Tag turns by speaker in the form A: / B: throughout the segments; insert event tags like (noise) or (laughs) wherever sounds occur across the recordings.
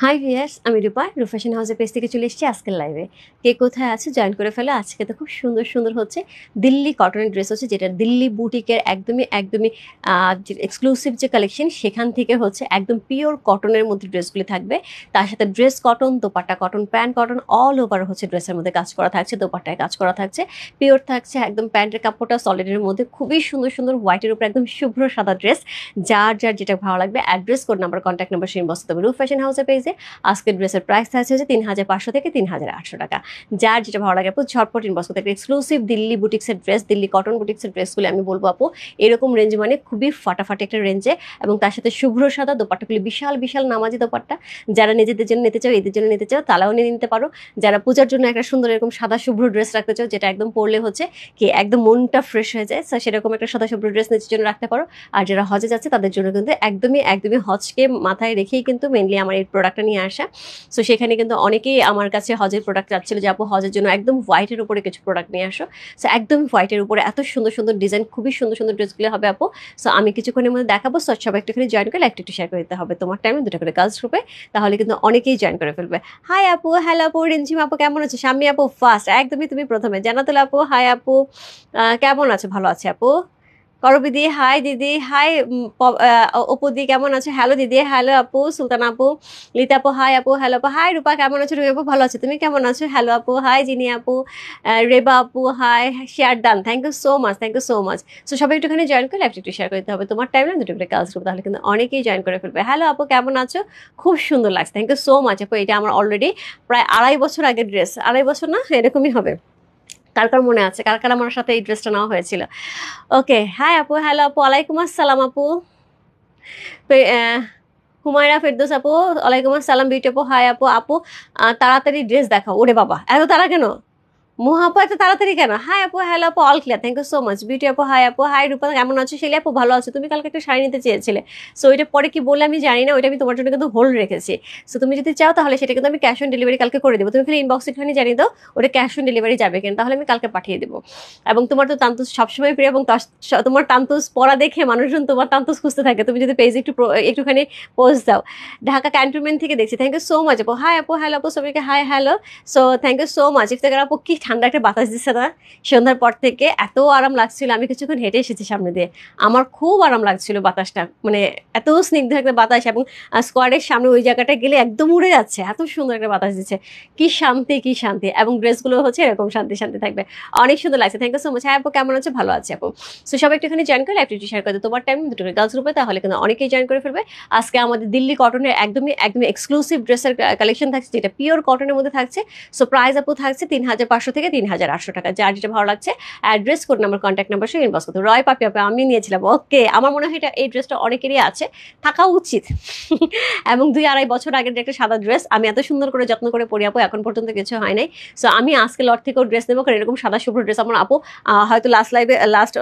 A: high viewers আমি রূপা রুফেশন হাউসের page থেকে চলে এসেছি আজকের লাইভে কে কোথায় আছে জয়েন করে ফেলো আজকে তো খুব সুন্দর সুন্দর হচ্ছে দিল্লি কটনের ড্রেস হচ্ছে যেটা দিল্লি বুটিকের একদমই একদমই এক্সক্লুসিভ যে কালেকশন সেখান থেকে হচ্ছে একদম পিওর কটনের মধ্যে ড্রেসগুলি থাকবে তার সাথে dress cotton dupatta cotton pant cotton all over হচ্ছে ড্রেসের মধ্যে কাজ করা থাকছে দোপাট্টায় কাজ করা থাকছে পিওর থাকছে একদম প্যান্টের কাপড়টা সলিডের মধ্যে খুবই সুন্দর সুন্দর হোয়াইটের উপর একদম শুভ্র সাদা ড্রেস যার যার যেটা ভালো লাগবে address code number contact number সেই বস্তু তবে রুফ্যাশন হাউসের পেজ সাইজে আজকের ড্রেসের প্রাইস থাকছে যে তিন হাজার পাঁচশো থেকে তিন হাজার আটশো টাকা যার যেটা ভালো লাগে আপু ঝটপট ইনবক্স করতে এক্সক্লুসিভ দিল্লি বুটিক্সের ড্রেস দিল্লি কটন বুটিক্সের ড্রেসগুলো আমি বলবো আপু এরকম রেঞ্জ মানে খুবই ফাটাফাটি একটা রেঞ্জে এবং তার সাথে শুভ্র সাদা দোপাট্টাগুলি বিশাল বিশাল নামাজি দোপাট্টা যারা নিজেদের জন্য নিতে চাও এদের জন্য নিতে চাও তারাও নিয়ে নিতে পারো যারা পূজার জন্য একটা সুন্দর এরকম সাদা শুভ্র ড্রেস রাখতে চাও যেটা একদম পরলে হচ্ছে কি একদম মনটা ফ্রেশ হয়ে যায় সেরকম একটা সাদা শুভ্র ড্রেস নিজের জন্য রাখতে পারো আর যারা হজে যাচ্ছে তাদের জন্য কিন্তু একদমই একদমই হজকে মাথায় রেখেই কিন্তু মেনলি আমার এই প্রোডাক্ট প্রোডাক্টটা নিয়ে আসা সো সেখানে কিন্তু অনেকেই আমার কাছে হজের প্রোডাক্ট চাচ্ছিল যে আপু হজের জন্য একদম হোয়াইটের উপরে কিছু প্রোডাক্ট নিয়ে আসো সো একদম হোয়াইটের উপরে এত সুন্দর সুন্দর ডিজাইন খুবই সুন্দর সুন্দর ড্রেসগুলো হবে আপু সো আমি কিছুক্ষণের মধ্যে দেখাবো সো সবাই একটুখানি জয়েন করে একটু একটু শেয়ার করে দিতে হবে তোমার টাইমে দুটো করে গার্লস গ্রুপে তাহলে কিন্তু অনেকেই জয়েন করে ফেলবে হাই আপু হ্যালো আপু রিনঝিম আপু কেমন আছে স্বামী আপু ফার্স্ট একদমই তুমি প্রথমে জানাতলে আপু হাই আপু কেমন আছে ভালো আছে আপু করবিদি হাই দিদি হাই অপু দি কেমন আছো হ্যালো দিদি হ্যালো আপু সুলতান আপু লিতা আপু হাই আপু হ্যালো আপু হাই রূপা কেমন আছো রুবি আপু ভালো আছো তুমি কেমন আছো হ্যালো আপু হাই জিনি আপু রেবা আপু hi share done thank you so much thank you so much so সবাই একটুখানি জয়েন করে লাইফটা একটু শেয়ার করতে হবে তোমার টাইম না দুটো করে কাজ করবো তাহলে কিন্তু অনেকেই জয়েন করে ফেলবে হ্যালো আপু কেমন আছো খুব সুন্দর লাগছে থ্যাংক ইউ সো মাচ আপু এটা আমার অলরেডি প্রায় আড়াই বছর আগের ড্রেস আড়াই বছর না এরকমই হবে কার কার মনে আছে কার কার আমার সাথে এই ড্রেসটা নেওয়া হয়েছিল ওকে হ্যাঁ আপু হ্যালো আপু আলাইকুম আসসালাম আপু হুমায়রা ফেরদোস আপু আলাইকুম আসসালাম বিউটি আপু হাই আপু আপু তাড়াতাড়ি ড্রেস দেখাও ওরে বাবা এত তারা কেন মহা এত তাড়াতাড়ি কেন হাই আপু হ্যালো আপু all clear thank you so much Beauty আপু হাই আপু হাই রূপা কেমন আছো সেলি আপু ভালো আছো তুমি কালকে একটা শাড়ি নিতে চেয়েছিলে সো ওইটা পরে কি বলে আমি জানি না ওইটা আমি তোমার জন্য কিন্তু হোল্ড রেখেছি সো তুমি যদি চাও তাহলে সেটা কিন্তু আমি ক্যাশ অন ডেলিভারি কালকে করে দেবো তুমি খালি ইনবক্স একটুখানি জানিয়ে দাও ওটা ক্যাশ অন ডেলিভারি যাবে কেন তাহলে আমি কালকে পাঠিয়ে দেবো এবং তোমার তো তান্তুস সবসময় প্রিয় এবং তোমার তান্তুস পড়া দেখে মানুষজন তোমার তান্তুস খুঁজতে থাকে তুমি যদি পেজে একটু একটুখানি পোস্ট দাও ঢাকা ক্যান্টনমেন্ট থেকে দেখছি থ্যাংক ইউ সো মাচ আপু হাই আপু হ্যালো আপু সবাইকে hi hello so thank you so much Iftekhar আপু কি ঠান্ডা একটা বাতাস দিচ্ছে না সন্ধ্যার পর থেকে এত আরাম লাগছিল আমি কিছুক্ষণ হেঁটে এসেছি সামনে দিয়ে আমার খুব আরাম লাগছিল বাতাসটা মানে এত স্নিগ্ধ একটা বাতাস এবং স্কোয়াডের সামনে ওই জায়গাটা গেলে একদম উড়ে যাচ্ছে এত সুন্দর একটা বাতাস দিচ্ছে কি শান্তি কি শান্তি এবং ড্রেসগুলো হচ্ছে এরকম শান্তি শান্তি থাকবে অনেক সুন্দর লাগছে থ্যাংক ইউ সো মাচ হ্যাঁ আপু কেমন আছে ভালো আছে আপু সো সবাই একটুখানি জয়েন করে একটু শেয়ার করে তোমার টাইম দুটো গার্লস রূপে তাহলে কিন্তু অনেকেই জয়েন করে ফেলবে আজকে আমাদের দিল্লি কটনের একদমই একদমই এক্সক্লুসিভ ড্রেসের কালেকশন থাকছে যেটা পিওর কটনের মধ্যে থাকছে সো প্রাইস আপু থাকছে তিন হাজার পাঁচশো থেকে থেকে তিন হাজার আটশো টাকা যার যেটা ভালো লাগছে address code number contact number সে ইনবক্স করতে রয় পাপি আপা আমি নিয়েছিলাম ওকে আমার মনে হয় এটা এই ড্রেসটা অনেকেরই আছে থাকা উচিত এবং দুই আড়াই বছর আগের একটা সাদা ড্রেস আমি এত সুন্দর করে যত্ন করে পরি আপু এখন পর্যন্ত কিছু হয় নাই সো আমি আজকে লট থেকেও ড্রেস নেবো কারণ এরকম সাদা শুভ্র ড্রেস আমার আপু হয়তো লাস্ট লাইভে লাস্ট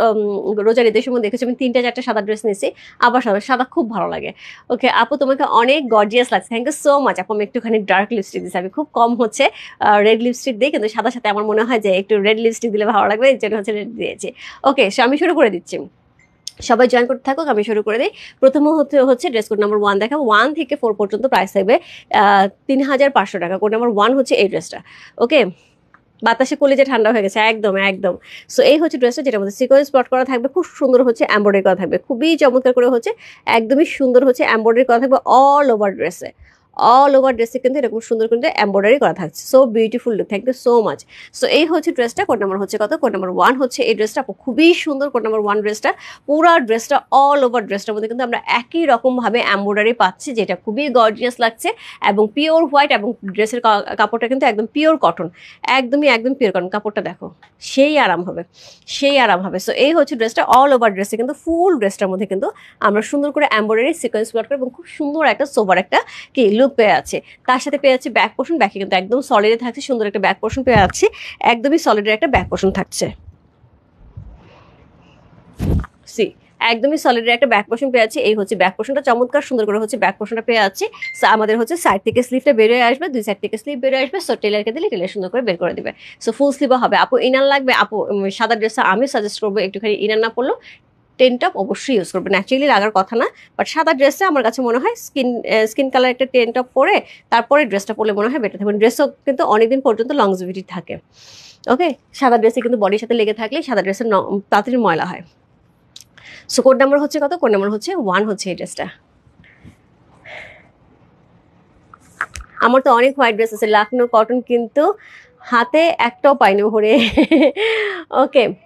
A: রোজার ঈদের সময় দেখেছি আমি তিনটা চারটা সাদা ড্রেস নিয়েছি আবার সাদা সাদা খুব ভালো লাগে ওকে আপু তোমাকে অনেক গর্জিয়াস লাগছে থ্যাংক ইউ সো মাচ আপু আমি একটুখানি ডার্ক লিপস্টিক দিচ্ছি আমি খুব কম হচ্ছে রেড লিপস্টিক দিই কিন্তু সাদা সাথে আমার মনে হয় যে একটু রেড লিপস্টিক দিলে ভালো লাগবে এর জন্য হচ্ছে রেড দিয়েছি ওকে সো আমি শুরু করে দিচ্ছি সবাই জয়েন করতে থাকুক আমি শুরু করে দিই প্রথম হচ্ছে হচ্ছে ড্রেস কোড নাম্বার ওয়ান দেখাবো ওয়ান থেকে ফোর পর্যন্ত প্রাইস থাকবে তিন হাজার পাঁচশো টাকা কোড নাম্বার ওয়ান হচ্ছে এই ড্রেসটা ওকে বাতাসে কলেজে ঠান্ডা হয়ে গেছে একদম একদম সো এই হচ্ছে ড্রেসটা যেটা মধ্যে সিকোয়েন্স স্পট করা থাকবে খুব সুন্দর হচ্ছে এম্বয়ডারি করা থাকবে খুবই চমৎকার করে হচ্ছে একদমই সুন্দর হচ্ছে এম্বয়ডারি করা থাকবে অল ওভার ড্রেসে অল ওভার ড্রেসে কিন্তু এরকম সুন্দর কিন্তু এম্ব্রয়ডারি করা থাকছে so beautiful look thank you so much so এই হচ্ছে ড্রেসটা কোড নাম্বার হচ্ছে কত কোড নাম্বার ওয়ান হচ্ছে এই ড্রেসটা খুবই সুন্দর কোড নাম্বার ওয়ান ড্রেসটা পুরা ড্রেসটা অল ওভার ড্রেসটার মধ্যে কিন্তু আমরা একই রকমভাবে এম্ব্রয়ডারি পাচ্ছি যেটা খুবই গর্জিয়াস লাগছে এবং পিওর হোয়াইট এবং ড্রেসের কাপড়টা কিন্তু একদম পিওর কটন একদমই একদম পিওর কটন কাপড়টা দেখো সেই আরাম হবে সেই আরাম হবে সো এই হচ্ছে ড্রেসটা অল ওভার ড্রেসে কিন্তু ফুল ড্রেসটার মধ্যে কিন্তু আমরা সুন্দর করে এম্ব্রয়ডারি সিকোয়েন্স ওয়ার্ক করে এবং খুব সুন্দর একটা সোভার একটা কি লুক পেয়ে আছে তার সাথে পেয়ে আছে ব্যাক পোর্শন ব্যাকে কিন্তু একদম সলিডে থাকছে সুন্দর একটা ব্যাক পোর্শন পেয়ে আছে একদমই সলিডের একটা ব্যাক পোর্শন থাকছে সি একদমই সলিডের একটা ব্যাক পোর্শন পেয়ে আছে এই হচ্ছে ব্যাক পোর্শনটা চমৎকার সুন্দর করে হচ্ছে ব্যাক পোর্শনটা পেয়ে আছে আমাদের হচ্ছে সাইড থেকে স্লিভটা বেরিয়ে আসবে দুই সাইড থেকে স্লিভ বেরিয়ে আসবে সো টেলারকে দিলে টেলার সুন্দর করে বের করে দেবে সো ফুল স্লিভও হবে আপু ইনার লাগবে আপু সাদা ড্রেসটা আমি সাজেস্ট করবো একটুখানি ইনার না পড়লো টেন টপ অবশ্যই ইউজ করবেন অ্যাকচুয়ালি লাগার কথা না বাট সাদা ড্রেসে আমার কাছে মনে হয় স্কিন স্কিন কালার একটা টেন টপ পরে তারপরে ড্রেসটা পরলে মনে হয় বেটার থাকবে ড্রেসও কিন্তু অনেকদিন পর্যন্ত লংজিভিটি থাকে ওকে সাদা ড্রেসে কিন্তু বডির সাথে লেগে থাকলে সাদা ড্রেসের তাড়াতাড়ি ময়লা হয় সো কোড নাম্বার হচ্ছে কত কোড নাম্বার হচ্ছে ওয়ান হচ্ছে এই ড্রেসটা আমার তো অনেক হোয়াইট ড্রেস আছে লাখনো কটন কিন্তু হাতে একটাও পাইনি ভরে ওকে (laughs)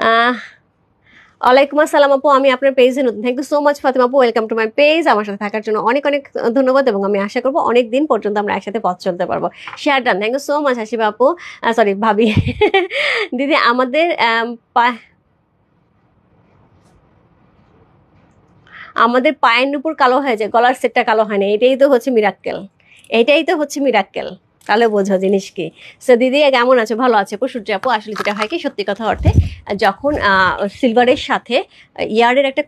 A: ওয়ালাইকুম আসসালাম আপু আমি আপনার পেজে নতুন thank you so much Fatema আপু ওয়েলকাম টু মাই পেজ আমার সাথে থাকার জন্য অনেক অনেক ধন্যবাদ এবং আমি আশা করবো অনেক দিন পর্যন্ত আমরা একসাথে পথ চলতে পারবো share done thank you so much Hasiba আপু সরি ভাবি (laughs) দিদি আমাদের আমাদের পায়ের উপর কালো হয়ে যায় গলার সেটটা কালো হয় না এটাই তো হচ্ছে মিরাক্কেল এটাই তো হচ্ছে মিরাক্কেল তাহলে বোঝো জিনিস কি সো দিদি কেমন আছো ভালো আছে পশুর আপু আসলে যেটা হয় কি সত্যি কথা অর্থে যখন সিলভারের সাথে ইয়ারের একটা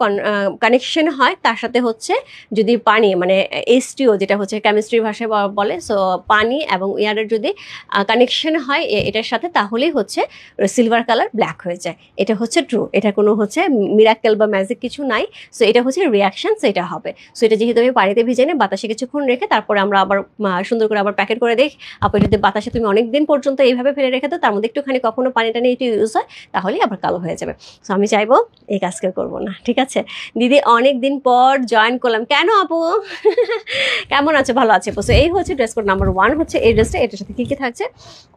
A: কানেকশন হয় তার সাথে হচ্ছে যদি পানি মানে এসটিও যেটা হচ্ছে কেমিস্ট্রি ভাষায় বলে সো পানি এবং ইয়ারের যদি কানেকশন হয় এটার সাথে তাহলেই হচ্ছে সিলভার কালার ব্ল্যাক হয়ে যায় এটা হচ্ছে ট্রু এটা কোনো হচ্ছে মিরাক্কেল বা ম্যাজিক কিছু নাই সো এটা হচ্ছে রিয়াকশন সেটা হবে সো এটা যেহেতু আমি পানিতে ভিজে নিই বাতাসে কিছুক্ষণ রেখে তারপরে আমরা আবার সুন্দর করে আবার প্যাকেট করে দেখি আপনি যদি বাতাসে তুমি অনেক দিন পর্যন্ত এইভাবে ফেলে রেখে দাও তার মধ্যে একটুখানি কখনো পানি টানি একটু ইউজ হয় তাহলেই আবার কালো হয়ে যাবে সো আমি চাইবো এই কাজকে করবো না ঠিক আছে দিদি অনেক দিন পর জয়েন করলাম কেন আপু (laughs) কেমন আছে ভালো আছে বসে এই হচ্ছে ড্রেস কোড নাম্বার ওয়ান হচ্ছে এই ড্রেসটা এটার সাথে কী কী থাকছে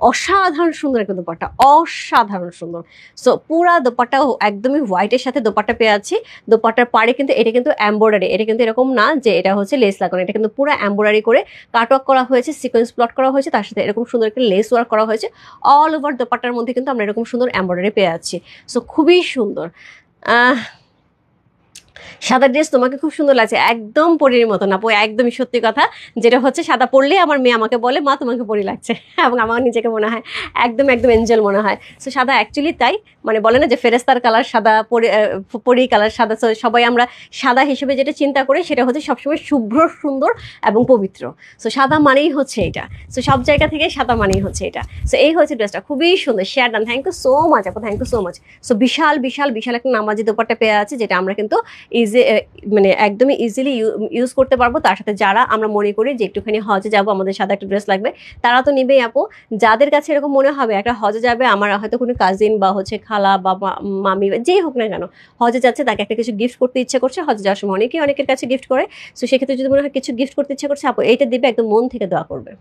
A: অসাধারণ সুন্দর একটা দোপাট্টা অসাধারণ সুন্দর সো পুরা দোপাট্টা একদমই হোয়াইটের সাথে দোপাট্টা পেয়ে আছি দোপাট্টার পাড়ে কিন্তু এটা কিন্তু এম্ব্রয়ডারি এটা কিন্তু এরকম না যে এটা হচ্ছে লেস লাগানো এটা কিন্তু পুরো এম্ব্রয়ডারি করে কাটওয়ার্ক করা হয়েছে সিকোয়েন্স প্লট করা হয়েছে তার সাথে এরকম সুন্দর একটা লেস ওয়ার্ক করা হয়েছে অল ওভার দোপাট্টার মধ্যে কিন্তু আমরা এরকম সুন্দর এম্ব্রয়ডারি পেয়ে যাচ্ছি সো খুবই সুন্দর সাদা ড্রেস তোমাকে খুব সুন্দর লাগছে একদম পরীর মতো না আপু একদমই সত্যি কথা যেটা হচ্ছে সাদা পরলে আমার মেয়ে আমাকে বলে মা তোমাকে পরি লাগছে (laughs) এবং আমার নিজেকে মনে হয় একদম একদম এঞ্জেল মনে হয় সো সাদা অ্যাকচুয়ালি তাই মানে বলে না যে ফেরেস্তার কালার সাদা পরি কালার সাদা সবাই আমরা সাদা হিসেবে যেটা চিন্তা করি সেটা হচ্ছে সবসময় শুভ্র সুন্দর এবং পবিত্র সো সাদা মানেই হচ্ছে এটা সো সব জায়গা থেকে সাদা মানেই হচ্ছে এটা সো এই হচ্ছে ড্রেসটা খুবই সুন্দর share done thank you so much আপা thank you so much so বিশাল বিশাল বিশাল একটা নামাজি দোপারটা পেয়ে আছে যেটা আমরা কিন্তু ইজি মানে একদমই ইজিলি ইউজ করতে পারবো তার সাথে যারা আমরা মনে করি যে একটুখানি হজে যাব আমাদের সাথে একটা ড্রেস লাগবে তারা তো নিবেই আপু যাদের কাছে এরকম মনে হবে একটা হজে যাবে আমার হয়তো কোনো কাজিন বা হচ্ছে খালা বা মামি যেই হোক না কেন হজে যাচ্ছে তাকে একটা কিছু গিফট করতে ইচ্ছে করছে হজে যাওয়ার সময় অনেকেই অনেকের কাছে গিফট করে সো সেক্ষেত্রে যদি মনে হয় কিছু গিফট করতে ইচ্ছে করছে আপু এইটা দেবে একদম মন থেকে দোয়া করবে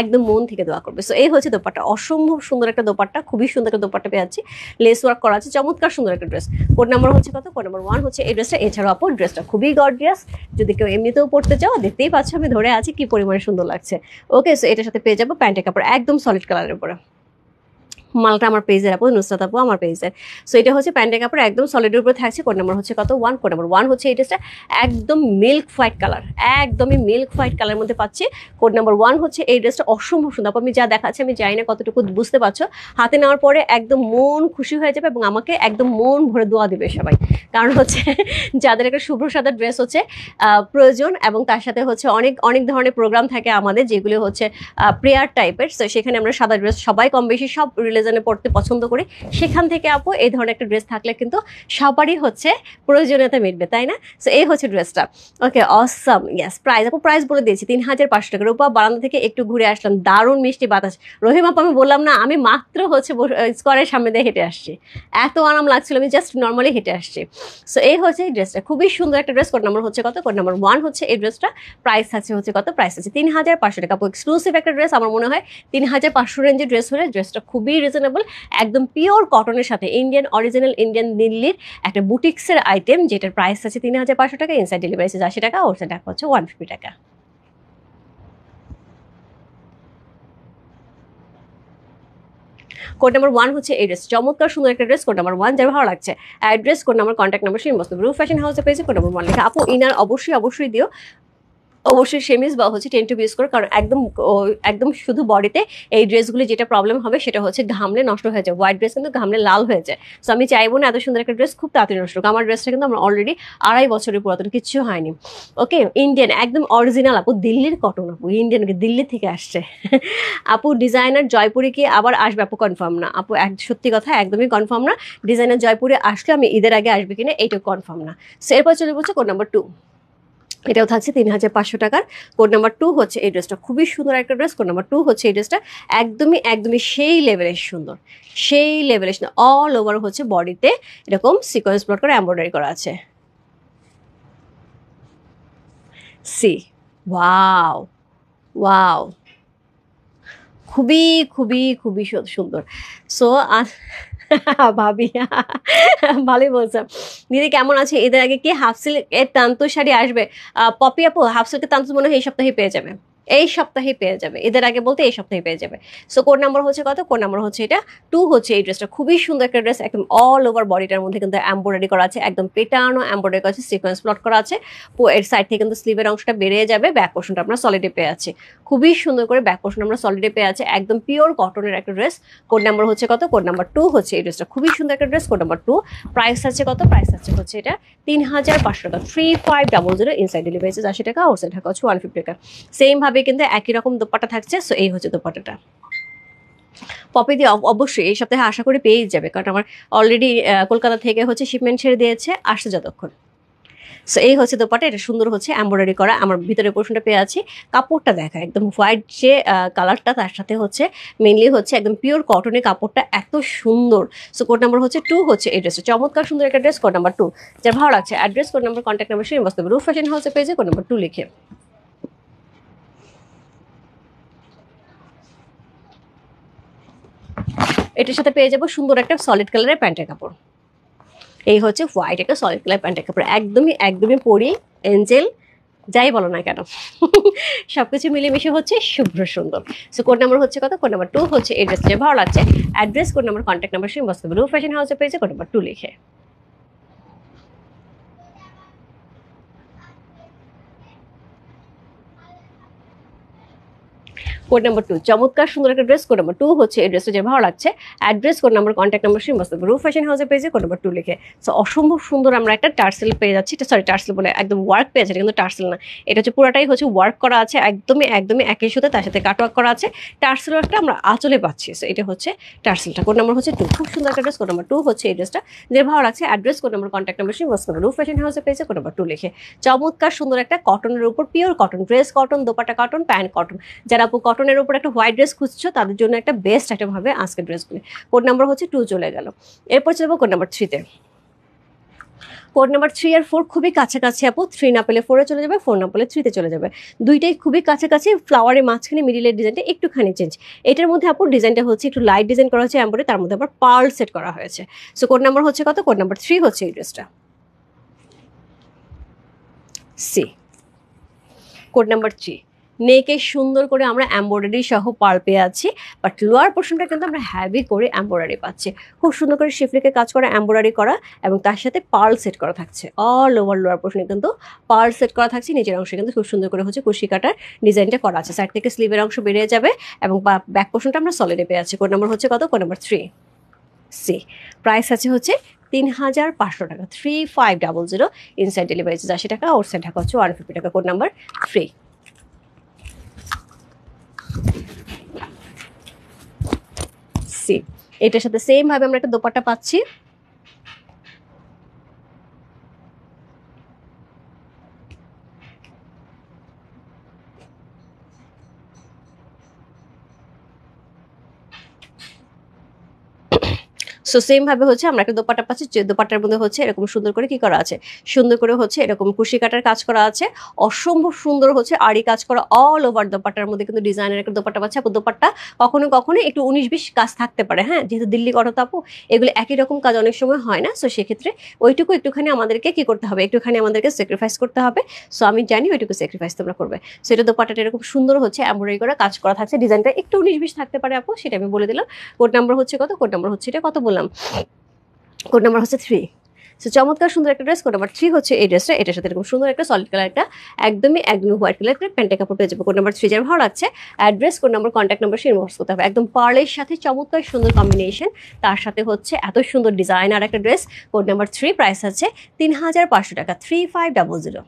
A: একদম মন থেকে দোয়া করবে সো এই হচ্ছে দোপাট্টা অসম্ভব সুন্দর একটা দোপাট্টা খুবই সুন্দর একটা দোপাটা পেয়ে যাচ্ছি লেস ওয়ার্ক করা আছে চমৎকার সুন্দর একটা ড্রেস কোড নাম্বার হচ্ছে কত কোড নাম্বার ওয়ান হচ্ছে এই ড্রেসটা এছাড়া অপর ড্রেসটা খুবই ড্রেস যদি কেউ এমনিতেও পড়তে চাও দেখতেই পাচ্ছ আমি ধরে আছি কি পরিমাণে সুন্দর লাগছে ওকে সো এটার সাথে পেয়ে যাবো প্যান্টের কাপড় একদম সলিড কালারের উপরে মালটা আমার পেজের আপু নুসরাত আপু আমার পেজের সো এটা হচ্ছে প্যান্টের কাপড় একদম সলিডের উপরে থাকছে কোড নাম্বার হচ্ছে কত ওয়ান কোড নাম্বার ওয়ান হচ্ছে এই ড্রেসটা একদম মিল্ক হোয়াইট কালার একদমই মিল্ক হোয়াইট কালার মধ্যে পাচ্ছি কোড নাম্বার ওয়ান হচ্ছে এই ড্রেসটা অসম্ভব সুন্দর আপু আমি যা দেখাচ্ছি আমি জানি না কতটুকু বুঝতে পারছো হাতে নেওয়ার পরে একদম মন খুশি হয়ে যাবে এবং আমাকে একদম মন ভরে দোয়া দেবে সবাই কারণ হচ্ছে (laughs) যাদের একটা শুভ্র সাদা ড্রেস হচ্ছে প্রয়োজন এবং তার সাথে হচ্ছে অনেক অনেক ধরনের প্রোগ্রাম থাকে আমাদের যেগুলো হচ্ছে প্রেয়ার টাইপের তো সেখানে আমরা সাদা ড্রেস সবাই কম বেশি সব রিলে ডিজাইনে পড়তে পছন্দ করি সেখান থেকে আপু এই ধরনের একটা ড্রেস থাকলে কিন্তু সবারই হচ্ছে প্রয়োজনীয়তা মিটবে তাই না সো এই হচ্ছে ড্রেসটা ওকে অসম ইয়াস প্রাইস আপু প্রাইস বলে দিয়েছি তিন হাজার পাঁচশো টাকা রূপা বারান্দা থেকে একটু ঘুরে আসলাম দারুণ মিষ্টি বাতাস রহিম আপু আমি বললাম না আমি মাত্র হচ্ছে স্কোয়ারের সামনে দিয়ে হেঁটে আসছি এত আরাম লাগছিল আমি জাস্ট নর্মালি হেঁটে আসছি সো এই হচ্ছে এই ড্রেসটা খুবই সুন্দর একটা ড্রেস কোড নাম্বার হচ্ছে কত কোড নাম্বার ওয়ান হচ্ছে এই ড্রেসটা প্রাইস আছে হচ্ছে কত প্রাইস আছে তিন হাজার পাঁচশো টাকা আপু এক্সক্লুসিভ একটা ড্রেস আমার মনে হয় তিন হাজার পাঁচশো রেঞ্জের ড্রেস হলে ড্রেসটা খুবই রিজনেবল একদম পিওর কটনের সাথে ইন্ডিয়ান অরিজিনাল ইন্ডিয়ান দিল্লির একটা বুটিক্সের আইটেম যেটার প্রাইস আছে তিন হাজার পাঁচশো টাকা ইনসাইড ডেলিভারি চার্জ আশি টাকা ওর টাকা হচ্ছে ওয়ান ফিফটি টাকা কোড নাম্বার ওয়ান হচ্ছে এই ড্রেস চমৎকার সুন্দর একটা ড্রেস কোড নাম্বার ওয়ান যার ভালো লাগছে address code number contact number সেই মস্ত রুফ ফ্যাশন হাউসে পেয়েছে কোড নাম্বার ওয়ান লেখা আপু ইনার অবশ্যই অবশ্যই দিও অবশ্যই সেমিস বা হচ্ছে টেন টু ইউজ করো কারণ একদম একদম শুধু বডিতে এই ড্রেসগুলি যেটা প্রবলেম হবে সেটা হচ্ছে ঘামলে নষ্ট হয়ে যায় হোয়াইট ড্রেস কিন্তু ঘামলে লাল হয়ে যায় সো আমি চাইবো না এত সুন্দর একটা ড্রেস খুব তাড়াতাড়ি নষ্ট হোক আমার ড্রেসটা কিন্তু আমার অলরেডি আড়াই বছরের পুরাতন কিছু হয়নি ওকে ইন্ডিয়ান একদম অরিজিনাল আপু দিল্লির কটন আপু ইন্ডিয়ান দিল্লি থেকে আসছে আপু ডিজাইনার জয়পুরে কি আবার আসবে আপু কনফার্ম না আপু এক সত্যি কথা একদমই কনফার্ম না ডিজাইনার জয়পুরে আসলে আমি ঈদের আগে আসবে কিনা এইটা কনফার্ম না সো এরপর চলে বলছে কোন নাম্বার টু এটাও থাকছে তিন হাজার পাঁচশো টাকার কোড নাম্বার টু হচ্ছে এই ড্রেসটা খুবই সুন্দর একটা ড্রেস কোড নাম্বার টু হচ্ছে এই ড্রেসটা একদমই একদমই সেই লেভেলের সুন্দর সেই লেভেলের অল ওভার হচ্ছে বডিতে এরকম সিকোয়েন্স ব্লট করে এম্ব্রয়ডারি করা আছে সি ওয়াও ওয়াও খুবই খুবই খুবই সুন্দর সো আর (laughs) ভাবি ভালোই বলছেন দিদি কেমন আছে এদের আগে কি হাফ সিল্ক এর তান্তু শাড়ি আসবে পপি আপু হাফ সিল্কের তান্তু মনে হয় এই সপ্তাহে পেয়ে যাবে এই সপ্তাহে পেয়ে যাবে এদের আগে বলতে এই সপ্তাহে পেয়ে যাবে সো কোড নাম্বার হচ্ছে কত কোন নাম্বার হচ্ছে এটা টু হচ্ছে এই ড্রেসটা খুবই সুন্দর একটা ড্রেস একদম অল ওভার বডিটার মধ্যে কিন্তু এম্ব্রয়ডারি করা আছে একদম পেটানো এম্ব্রয়ডারি করা আছে সিকোয়েন্স প্লট করা আছে এর সাইড থেকে কিন্তু স্লিভের অংশটা বেড়ে যাবে ব্যাক পোর্শনটা আপনার সলিডে পেয়ে আছে খুবই সুন্দর করে ব্যাক পোর্শন আমরা সলিডে পেয়ে আছে একদম পিওর কটনের একটা ড্রেস কোড নাম্বার হচ্ছে কত কোড নাম্বার টু হচ্ছে এই ড্রেসটা খুবই সুন্দর একটা dress code number two price আছে কত প্রাইস আছে হচ্ছে এটা তিন হাজার পাঁচশো টাকা three five double zero inside delivery আছে আশি টাকা আউটসাইড টাকা হচ্ছে ওয়ান ফিফটি টাকা সেমভাবে সবই কিন্তু একই রকম দোপাটা থাকছে সো এই হচ্ছে দোপাটাটা পপি দিয়ে অবশ্যই এই সপ্তাহে আশা করি পেয়েই যাবে কারণ আমার অলরেডি কলকাতা থেকে হচ্ছে শিপমেন্ট ছেড়ে দিয়েছে আসছে যতক্ষণ সো এই হচ্ছে দোপাটা এটা সুন্দর হচ্ছে এম্ব্রয়ডারি করা আমার ভিতরে পোর্শনটা পেয়ে আছি কাপড়টা দেখা একদম হোয়াইট যে কালারটা তার সাথে হচ্ছে মেনলি হচ্ছে একদম পিওর কটনের কাপড়টা এত সুন্দর সো কোড নাম্বার হচ্ছে টু হচ্ছে এই ড্রেসটা চমৎকার সুন্দর একটা ড্রেস কোড নাম্বার টু যার ভালো লাগছে address code number contact number সেই বস্তবে রুফ ফ্যাশন হাউসে পেয়েছে কোড নাম্বার টু লিখে এটার সাথে পেয়ে যাবো সুন্দর একটা সলিড কালারের প্যান্টের কাপড় এই হচ্ছে হোয়াইট একটা সলিড কালার প্যান্টের কাপড় একদমই একদমই পরি এঞ্জেল যাই বলো না কেন (laughs) সব কিছু মিলেমিশে হচ্ছে শুভ্র সুন্দর সো কোড নাম্বার হচ্ছে কত কোড নাম্বার টু হচ্ছে এড্রেস যে ভালো লাগছে address code number contact number সেই বস্তু ব্লু ফ্যাশন হাউসে পেয়েছে কোড নাম্বার টু লিখে কোড নাম্বার টু চমৎকার সুন্দর একটা ড্রেস কোড নাম্বার টু হচ্ছে এই ড্রেসটা যে ভালো লাগছে address code number contact number সেই মস্ত রু ফ্যাশন হাউসের পেজে কোড নাম্বার টু লিখে সো অসম্ভব সুন্দর আমরা একটা টার্সেল পেয়ে যাচ্ছি এটা সরি টার্সেল বলে একদম ওয়ার্ক পেয়ে যাচ্ছে কিন্তু টার্সেল না এটা হচ্ছে পুরোটাই হচ্ছে ওয়ার্ক করা আছে একদমই একদমই একই সাথে তার সাথে কাটওয়ার্ক করা আছে টার্সেল ওয়ার্কটা আমরা আঁচলে পাচ্ছি সো এটা হচ্ছে টার্সেলটা কোড নাম্বার হচ্ছে টু খুব সুন্দর একটা ড্রেস কোড নাম্বার টু হচ্ছে এই ড্রেসটা যে ভালো লাগছে address code number contact number সেই মস্ত রু ফ্যাশন হাউসের পেজে কোড নাম্বার টু লিখে চমৎকার সুন্দর একটা কটনের উপর pure cotton dress cotton dupatta cotton pant cotton যারা আপু কটন কটনের উপর একটা হোয়াইট ড্রেস খুঁজছো তাদের জন্য একটা বেস্ট আইটেম হবে আজকের ড্রেসগুলি কোড নাম্বার হচ্ছে টু চলে গেল এরপর চলে যাবো কোড নাম্বার থ্রিতে কোড নাম্বার থ্রি আর ফোর খুবই কাছাকাছি আপু থ্রি না পেলে ফোরে চলে যাবে ফোর না পেলে থ্রিতে চলে যাবে দুইটাই খুবই কাছাকাছি ফ্লাওয়ারের মাঝখানে মিডিলের ডিজাইনটা একটুখানি চেঞ্জ এটার মধ্যে আপু ডিজাইনটা হচ্ছে একটু লাইট ডিজাইন করা হয়েছে অ্যাম্বরে তার মধ্যে আবার পার্ল সেট করা হয়েছে সো কোড নাম্বার হচ্ছে কত কোড নাম্বার থ্রি হচ্ছে এই ড্রেসটা সি কোড নাম্বার থ্রি নেকে সুন্দর করে আমরা এম্ব্রয়ডারি সহ পার পেয়ে আছি বাট লোয়ার পোর্শনটা কিন্তু আমরা হ্যাভি করে এম্ব্রয়ডারি পাচ্ছি খুব সুন্দর করে শিফলিকে কাজ করা এম্ব্রয়ডারি করা এবং তার সাথে পার্ল সেট করা থাকছে অল ওভার লোয়ার পোর্শনে কিন্তু পার্ল সেট করা থাকছে নিচের অংশে কিন্তু খুব সুন্দর করে হচ্ছে কুশি কাটার ডিজাইনটা করা আছে সাইড থেকে স্লিভের অংশ বেরিয়ে যাবে এবং ব্যাক পোর্শনটা আমরা সলিডে পেয়ে আছি কোন নম্বর হচ্ছে কত কোন নম্বর থ্রি সি প্রাইস আছে হচ্ছে তিন হাজার পাঁচশো টাকা three five double zero inside delivery চারশো টাকা আউটসাইড ঢাকা হচ্ছে ওয়ান ফিফটি টাকা কোড নাম্বার ফ্রি এটার সাথে সেম ভাবে আমরা একটা দোপাটা পাচ্ছি সো সেম ভাবে হচ্ছে আমরা একটা দোপাটা পাচ্ছি যে দোপাটার মধ্যে হচ্ছে এরকম সুন্দর করে কি করা আছে সুন্দর করে হচ্ছে এরকম কুশি কাটার কাজ করা আছে অসম্ভব সুন্দর হচ্ছে আড়ি কাজ করা অল ওভার দোপাটার মধ্যে কিন্তু ডিজাইনের একটা দোপাটা পাচ্ছে আপু দোপাটা কখনো কখনো একটু উনিশ বিশ কাজ থাকতে পারে হ্যাঁ যেহেতু দিল্লি করো আপু এগুলো একই রকম কাজ অনেক সময় হয় না সো সেক্ষেত্রে ওইটুকু একটুখানি আমাদেরকে কি করতে হবে একটুখানি আমাদেরকে স্যাক্রিফাইস করতে হবে সো আমি জানি ওইটুকু স্যাক্রিফাইস তোমরা করবে সো এটা দোপাটাটা এরকম সুন্দর হচ্ছে এমব্রয়ডারি করা কাজ করা থাকছে ডিজাইনটা একটু উনিশ বিশ থাকতে পারে আপু সেটা আমি বলে দিলাম কোড নাম্বার হচ্ছে কত কোড নাম্বার হচ্ছে এটা কত বললাম বললাম কোড নাম্বার হচ্ছে থ্রি সো চমৎকার সুন্দর একটা ড্রেস কোড নাম্বার থ্রি হচ্ছে এই ড্রেসটা এটার সাথে এরকম সুন্দর একটা সলিড কালার একটা একদমই একদমই হোয়াইট কালার একটা প্যান্টের কাপড় পেয়ে যাবে কোড নাম্বার থ্রি যেমন ভালো লাগছে address code number contact number সেই নোটস করতে হবে একদম পার্লের সাথে চমৎকার সুন্দর কম্বিনেশন তার সাথে হচ্ছে এত সুন্দর ডিজাইন আর একটা dress code number three price আছে তিন হাজার পাঁচশো টাকা three five double zero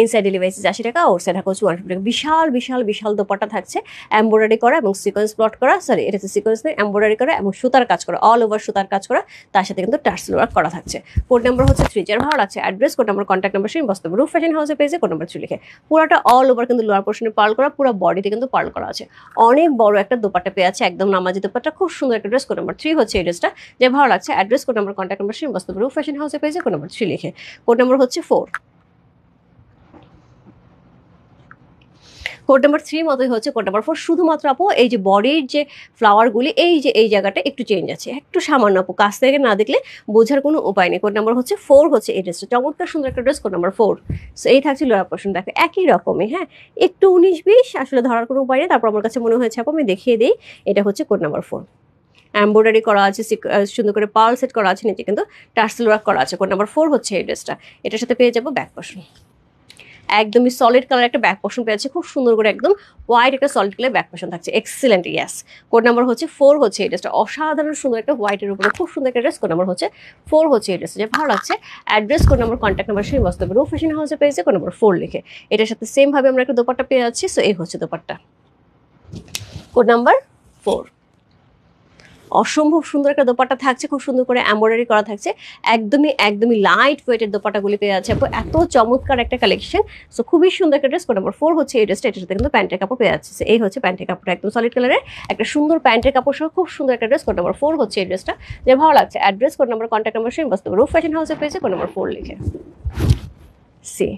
A: inside ডিলিভাইসিস আশি টাকা আউট সাইড ওয়ান টাকা বিশাল বিশাল বিশাল দোপাটা থাকছে এম্ব্রয়ডারি করা এবং সিকোয়েন্স প্লট করা সরি এটা হচ্ছে সিকোয়েন্স নেই এম্ব্রয়ডারি করা এবং সুতার কাজ করা অল ওভার সুতার কাজ করা তার সাথে কিন্তু টার্সেল ওয়ার্ক করা থাকছে কোড নাম্বার হচ্ছে থ্রি যার ভালো লাগছে address code number contact number সেই বস্তব রুফ ফ্যাশন হাউসে পেয়েছে কোড নাম্বার থ্রি লিখে পুরোটা অল ওভার কিন্তু লোয়ার পোর্শনে পার্ল করা পুরো বডিতে কিন্তু পার্ল করা আছে অনেক বড় একটা দোপাটা পেয়ে আছে একদম নামাজি দোপাটা খুব সুন্দর একটা ড্রেস কোড নাম্বার থ্রি হচ্ছে এই ড্রেসটা যে ভালো লাগছে address code number contact number সেই বস্তব রুফ ফ্যাশন হাউসে পেয়েছে কোড নাম্বার থ্রি লিখে কোড নাম্বার হচ্ছে ফোর কোড নাম্বার থ্রি মতোই হচ্ছে কোড নাম্বার ফোর শুধুমাত্র আপু এই যে বডির যে ফ্লাওয়ারগুলি এই যে এই জায়গাটা একটু চেঞ্জ আছে একটু সামান্য আপু কাছ থেকে না দেখলে বোঝার কোনো উপায় নেই কোড নাম্বার হচ্ছে ফোর হচ্ছে এই ড্রেসটা চমৎকার সুন্দর একটা dress code number four so এই থাকছে লোয়ার পোর্শন দেখো একই রকমই হ্যাঁ একটু উনিশ বিশ আসলে ধরার কোনো উপায় নেই তারপর আমার কাছে মনে হয়েছে আপু আমি দেখিয়ে দিই এটা হচ্ছে কোড নাম্বার ফোর এম্ব্রয়ডারি করা আছে সুন্দর করে পাল সেট করা আছে নিচে কিন্তু টার্সেল ওয়ার্ক করা আছে কোড নাম্বার ফোর হচ্ছে এই ড্রেসটা এটার সাথে পেয়ে যাবো ব্যাক পোর্শন একদমই সলিড কালার একটা ব্যাক পোর্শন পেয়েছে খুব সুন্দর করে একদম হোয়াইট একটা সলিড কালার ব্যাক পোর্শন থাকছে এক্সিলেন্ট ইয়াস কোড নাম্বার হচ্ছে ফোর হচ্ছে এই ড্রেসটা অসাধারণ সুন্দর একটা হোয়াইটের উপরে খুব সুন্দর একটা ড্রেস কোড নাম্বার হচ্ছে ফোর হচ্ছে এই ড্রেসটা যে ভালো লাগছে address code number contact number সেই বাস্তবে রো ফ্যাশন হাউসে পেয়েছে কোড নাম্বার ফোর লিখে এটার সাথে সেমভাবে আমরা একটা দোপাট্টা পেয়ে যাচ্ছি সো এই হচ্ছে দোপাট্টা কোড নাম্বার ফোর অসম্ভব সুন্দর একটা দোপাটা থাকছে খুব সুন্দর করে এম্বয়ডারি করা থাকছে একদমই একদমই লাইট ওয়েটের দোপাটাগুলি পেয়ে যাচ্ছে আপু এত চমৎকার একটা কালেকশন সো খুবই সুন্দর একটা ড্রেস কোড নম্বর ফোর হচ্ছে এই ড্রেসটা এটার সাথে কিন্তু প্যান্টের কাপড় পেয়ে যাচ্ছে এই হচ্ছে প্যান্টের কাপড় একদম সলিড কালারের একটা সুন্দর প্যান্টের কাপড় সহ খুব সুন্দর একটা ড্রেস কোড নম্বর ফোর হচ্ছে এই ড্রেসটা যে ভালো লাগছে address code number contact number সেই বাস্তব রুফ ফ্যাশন হাউসে পেয়েছে কোড নম্বর ফোর লিখে সি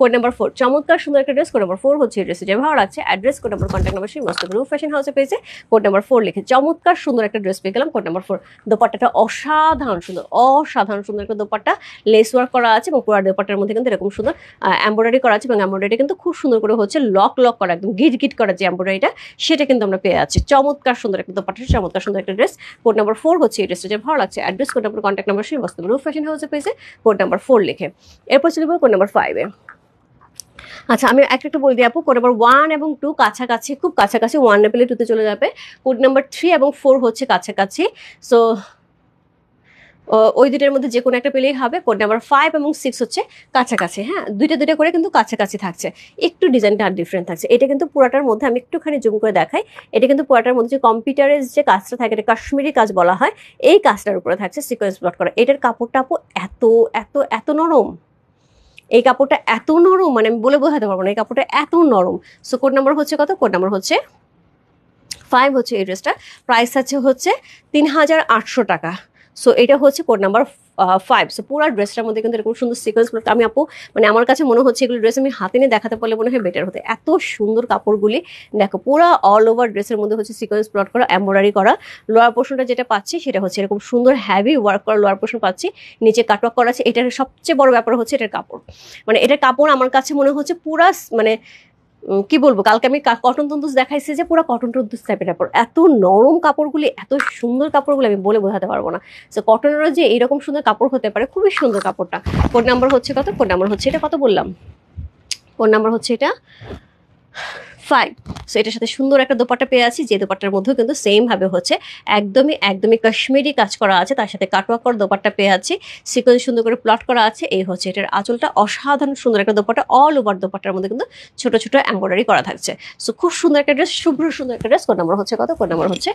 A: কোড নাম্বার ফোর চমৎকার সুন্দর একটা ড্রেস কোড নাম্বার ফোর হচ্ছে ড্রেস যে ভালো লাগছে address code number contact number সেই মস্ত গ্রুপ ফ্যাশন হাউসে পেয়েছে কোড নাম্বার ফোর লিখে চমৎকার সুন্দর একটা ড্রেস পেয়ে গেলাম কোড নাম্বার ফোর দোপাট্টাটা অসাধারণ সুন্দর অসাধারণ সুন্দর একটা দোপাট্টা লেস ওয়ার্ক করা আছে এবং পুরো দোপাট্টার মধ্যে কিন্তু এরকম সুন্দর এম্ব্রয়ডারি করা আছে এবং এম্ব্রয়ডারি কিন্তু খুব সুন্দর করে হচ্ছে লক লক করা একদম গিট গিট করা যে এম্ব্রয়ডারিটা সেটা কিন্তু আমরা পেয়ে যাচ্ছি চমৎকার সুন্দর একটা দোপাট্টা চমৎকার সুন্দর একটা ড্রেস কোড নাম্বার ফোর হচ্ছে এই ড্রেসটা যে ভালো লাগছে address code number contact number সেই মস্ত রুফ ফ্যাশন হাউসে পেয়েছে কোড নাম্বার ফোর লিখে এরপর চলে কোড নাম্বার ফাইভে আচ্ছা আমি একটা একটু বলে দিই আপু কোড নাম্বার ওয়ান এবং টু কাছাকাছি খুব কাছাকাছি ওয়ান না পেলে টুতে চলে যাবে কোড নাম্বার থ্রি এবং ফোর হচ্ছে কাছাকাছি সো ওই দুটার মধ্যে যে কোনো একটা পেলেই হবে কোড নাম্বার ফাইভ এবং সিক্স হচ্ছে কাছাকাছি হ্যাঁ দুইটা দুইটা করে কিন্তু কাছাকাছি থাকছে একটু ডিজাইনটা আর ডিফারেন্ট থাকছে এটা কিন্তু পুরাটার মধ্যে আমি একটুখানি জুম করে দেখাই এটা কিন্তু পুরাটার মধ্যে যে কম্পিউটারের যে কাজটা থাকে এটা কাশ্মীরি কাজ বলা হয় এই কাজটার উপরে থাকছে সিকোয়েন্স ব্লট করা এটার কাপড়টা আপু এত এত এত নরম এই কাপড়টা এত নরম মানে আমি বলে বোঝাতে পারবো না এই কাপড়টা এত নরম সো কোড নাম্বার হচ্ছে কত কোড নাম্বার হচ্ছে ফাইভ হচ্ছে এই ড্রেসটা প্রাইস আছে হচ্ছে তিন হাজার আটশো টাকা সো এটা হচ্ছে কোড নাম্বার ফাইভ সো পুরো ড্রেসটার মধ্যে কিন্তু এরকম সুন্দর সিকোয়েন্সগুলো আমি আপু মানে আমার কাছে মনে হচ্ছে এগুলো ড্রেস আমি হাতে নিয়ে দেখাতে পারলে মনে হয় বেটার হতো এত সুন্দর কাপড়গুলি দেখো পুরো অল ওভার ড্রেসের মধ্যে হচ্ছে সিকোয়েন্স প্লট করা এম্বয়ডারি করা লোয়ার পোর্শনটা যেটা পাচ্ছি সেটা হচ্ছে এরকম সুন্দর হ্যাভি ওয়ার্ক করা লোয়ার পোর্শন পাচ্ছি নিচে কাটওয়ার্ক করা আছে এটার সবচেয়ে বড় ব্যাপার হচ্ছে এটার কাপড় মানে এটার কাপড় আমার কাছে মনে হচ্ছে পুরা মানে কি বলবো কালকে আমি কটন তন্তুস দেখাইছি যে পুরো কটন তন্তুস টাইপের কাপড় এত নরম কাপড়গুলি এত সুন্দর কাপড়গুলি আমি বলে বোঝাতে পারবো না যে কটনেরও যে এরকম সুন্দর কাপড় হতে পারে খুবই সুন্দর কাপড়টা ফোন নাম্বার হচ্ছে কত ফোন নাম্বার হচ্ছে এটা কত বললাম ফোন নাম্বার হচ্ছে এটা ফাইভ সো এটার সাথে সুন্দর একটা দোপাট্টা পেয়ে আছি যে দোপাট্টার মধ্যেও কিন্তু সেমভাবে হচ্ছে একদমই একদমই কাশ্মীরি কাজ করা আছে তার সাথে কাটোয়া করা দোপাট্টা পেয়ে আছি সিকোয়েন্স সুন্দর করে প্লট করা আছে এই হচ্ছে এটার আঁচলটা অসাধারণ সুন্দর একটা দোপাটা অল ওভার দোপাট্টার মধ্যে কিন্তু ছোট ছোট এম্ব্রয়ডারি করা থাকছে সো খুব সুন্দর একটা ড্রেস শুভ্র সুন্দর একটা ড্রেস কোন নম্বর হচ্ছে কত কোন নম্বর হচ্ছে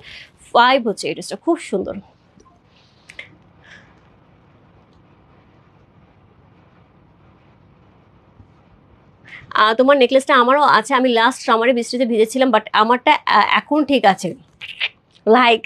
A: ফাইভ হচ্ছে এই ড্রেসটা খুব সুন্দর তোমার নেকলেসটা আমারও আছে আমি লাস্ট সামারে বৃষ্টিতে ভিজেছিলাম বাট আমারটা এখন ঠিক আছে লাইক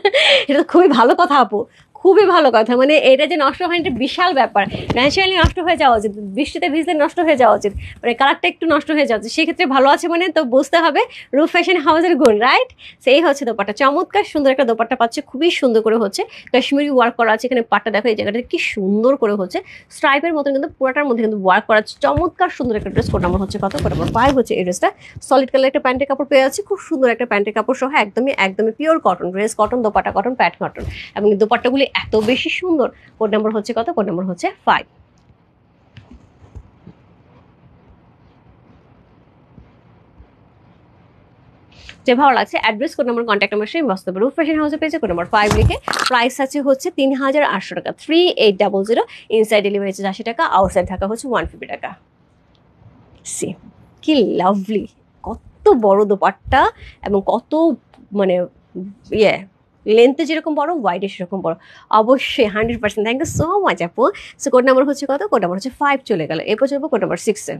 A: (laughs) এটা তো খুবই ভালো কথা আপু খুবই ভালো কথা মানে এটা যে নষ্ট হয় এটা বিশাল ব্যাপার ন্যাচারালি নষ্ট হয়ে যাওয়া উচিত বৃষ্টিতে ভিজলে নষ্ট হয়ে যাওয়া উচিত মানে কালারটা একটু নষ্ট হয়ে যাওয়া উচিত সেক্ষেত্রে ভালো আছে মানে তো বুঝতে হবে রুফ ফ্যাশন হাউসের গুণ রাইট সেই হচ্ছে দোপাটা চমৎকার সুন্দর একটা দোপাটা পাচ্ছে খুবই সুন্দর করে হচ্ছে কাশ্মীরি ওয়ার্ক করা আছে এখানে পাটটা দেখো এই জায়গাটা কি সুন্দর করে হচ্ছে স্ট্রাইপের মতন কিন্তু পুরাটার মধ্যে কিন্তু ওয়ার্ক করা আছে চমৎকার সুন্দর একটা ড্রেস কোটা আমার হচ্ছে কত কোট আমার হচ্ছে এই ড্রেসটা সলিড কালার একটা প্যান্টের কাপড় পেয়ে আছে খুব সুন্দর একটা প্যান্টের কাপড় সহ একদমই একদমই pure cotton dress cotton dupatta cotton pant cotton এবং দোপাট্টাগুলি এত বেশি সুন্দর কোড নাম্বার হচ্ছে কত কোড নাম্বার হচ্ছে ফাইভ যে ভালো লাগছে address code number contact number সেই বাস্তবের রূপ ফ্যাশন হাউসে পেয়েছে কোড নাম্বার ফাইভ লিখে প্রাইস আছে হচ্ছে তিন হাজার আটশো টাকা three eight double zero inside delivery হচ্ছে আশি টাকা আউটসাইড থাকা হচ্ছে ওয়ান ফিফটি টাকা সি কি লাভলি কত বড় দোপাট্টা এবং কত মানে ইয়ে লেন্থে যেরকম বড় ওয়াইডে সেরকম বড় অবশ্যই hundred percent thank you so much আপু সো কোড নাম্বার হচ্ছে কত কোড নাম্বার হচ্ছে ফাইভ চলে গেল এরপর চলবো কোড নাম্বার সিক্সে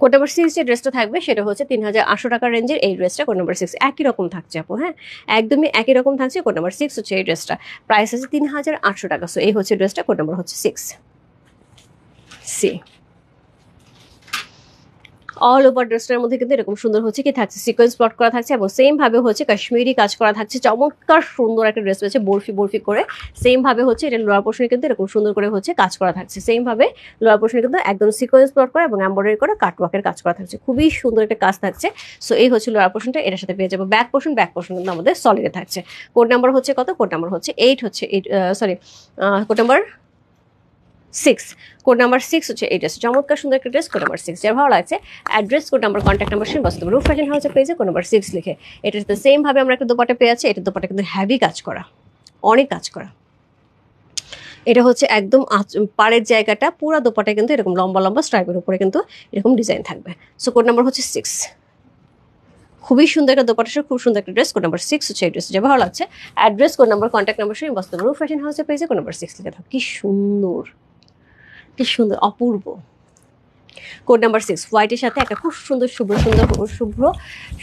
A: কোড নাম্বার সিক্স যে ড্রেসটা থাকবে সেটা হচ্ছে তিন হাজার আটশো টাকার রেঞ্জের এই ড্রেসটা কোড নাম্বার সিক্স একই রকম থাকছে আপু হ্যাঁ একদমই একই রকম থাকছে কোড নাম্বার সিক্স হচ্ছে এই ড্রেসটা প্রাইস আছে তিন হাজার আটশো টাকা সো এই হচ্ছে ড্রেসটা কোড নাম্বার হচ্ছে সিক্স সি অল ওভার ড্রেসটার মধ্যে কিন্তু এরকম সুন্দর হচ্ছে কি থাকছে সিকোয়েন্স প্লট করা থাকছে এবং সেম ভাবে হচ্ছে কাশ্মীরি কাজ করা থাকছে চমৎকার সুন্দর একটা ড্রেস রয়েছে বরফি বরফি করে সেম ভাবে হচ্ছে এটা লোয়ার পোর্শনে কিন্তু এরকম সুন্দর করে হচ্ছে কাজ করা থাকছে সেম ভাবে লোয়ার পোর্শনে কিন্তু একদম সিকোয়েন্স প্লট করা এবং এম্বয়ডারি করে কাটওয়ার্কের কাজ করা থাকছে খুবই সুন্দর একটা কাজ থাকছে সো এই হচ্ছে লোয়ার পোর্শনটা এটার সাথে পেয়ে যাবো ব্যাক পোর্শন ব্যাক পোর্শন কিন্তু আমাদের সলিডে থাকছে কোড নাম্বার হচ্ছে কত কোড নাম্বার হচ্ছে এইট হচ্ছে eight sorry code number six code number six হচ্ছে এই ড্রেস চমৎকার সুন্দর একটা ড্রেস কোড নাম্বার সিক্স যার ভালো লাগছে address code number contact number শুনে বাস্তব রুফ ফ্যাশন হাউসের পেজে কোড নাম্বার সিক্স লিখে এটা তো সেমভাবে আমরা একটা দোপাটা পেয়ে আছি এটা দোপাটা কিন্তু হ্যাভি কাজ করা অনেক কাজ করা এটা হচ্ছে একদম পাড়ের জায়গাটা পুরো দোপাটা কিন্তু এরকম লম্বা লম্বা স্ট্রাইপের উপরে কিন্তু এরকম ডিজাইন থাকবে সো কোড নাম্বার হচ্ছে সিক্স খুবই সুন্দর একটা দোপাটা খুব সুন্দর একটা ড্রেস কোড নাম্বার সিক্স হচ্ছে এই ড্রেস যা ভালো লাগছে address code number contact number শুনে বাস্তব রুফ ফ্যাশন হাউসের পেয়েছে কোড নাম্বার সিক্স লিখে থাকো কি সুন্দর কি সুন্দর অপূর্ব কোড নাম্বার সিক্স হোয়াইটের সাথে একটা খুব সুন্দর শুভ্র সুন্দর শুভ্র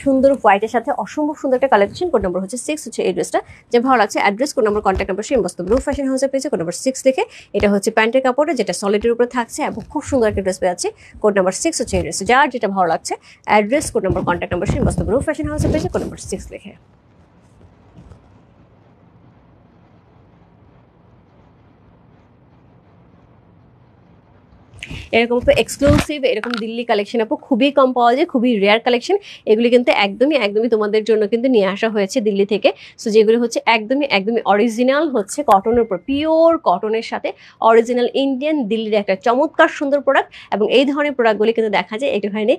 A: সুন্দর হোয়াইটের সাথে অসম্ভব সুন্দর একটা কালেকশন কোড নাম্বার হচ্ছে সিক্স হচ্ছে এই ড্রেসটা যে ভালো লাগছে address code number contact number same বস্তু ব্লু ফ্যাশন হাউসে পেয়েছে কোড নাম্বার সিক্স লিখে এটা হচ্ছে প্যান্টের কাপড়ে যেটা সলিডের উপরে থাকছে এবং খুব সুন্দর একটা ড্রেস পেয়ে যাচ্ছে কোড নাম্বার সিক্স হচ্ছে এই ড্রেস যার যেটা ভালো লাগছে address code number contact number same বস্তু ব্লু ফ্যাশন হাউসে পেয়েছে কোড নাম্বার সিক্স লিখে এরকম তো এক্সক্লুসিভ এরকম দিল্লি কালেকশন আপু খুবই কম পাওয়া যায় খুবই রেয়ার কালেকশন এগুলি কিন্তু একদমই একদমই তোমাদের জন্য কিন্তু নিয়ে আসা হয়েছে দিল্লি থেকে সো যেগুলি হচ্ছে একদমই একদমই অরিজিনাল হচ্ছে কটনের উপর পিওর কটনের সাথে অরিজিনাল ইন্ডিয়ান দিল্লির একটা চমৎকার সুন্দর প্রোডাক্ট এবং এই ধরনের প্রোডাক্টগুলি কিন্তু দেখা যায় একটুখানি